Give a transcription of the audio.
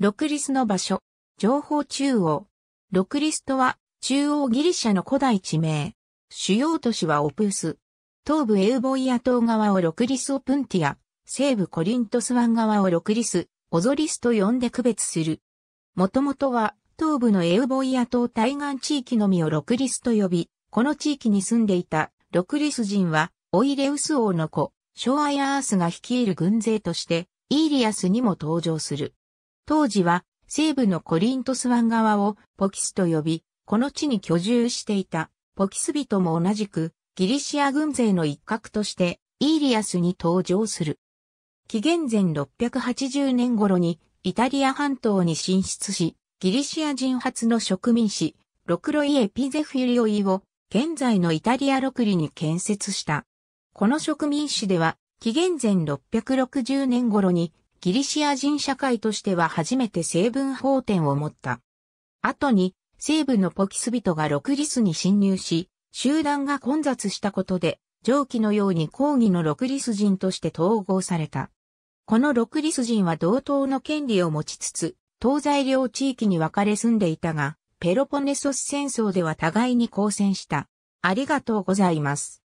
六リスの場所、情報中央。六リスとは、中央ギリシャの古代地名。主要都市はオプス。東部エウボイア島側を六リスオプンティア、西部コリントス湾側を六リス、オゾリスと呼んで区別する。もともとは、東部のエウボイア島対岸地域のみを六リスと呼び、この地域に住んでいた六リス人は、オイレウス王の子、ショアイアースが率いる軍勢として、イーリアスにも登場する。当時は西部のコリントス湾側をポキスと呼び、この地に居住していたポキス人も同じくギリシア軍勢の一角としてイーリアスに登場する。紀元前680年頃にイタリア半島に進出し、ギリシア人初の植民市、ロクロイエピゼフィリオイを現在のイタリア六里に建設した。この植民市では紀元前660年頃にギリシア人社会としては初めて成分法典を持った。後に、西部のポキス人がロクリスに侵入し、集団が混雑したことで、上記のように抗議のロクリス人として統合された。このロクリス人は同等の権利を持ちつつ、東西両地域に分かれ住んでいたが、ペロポネソス戦争では互いに交戦した。ありがとうございます。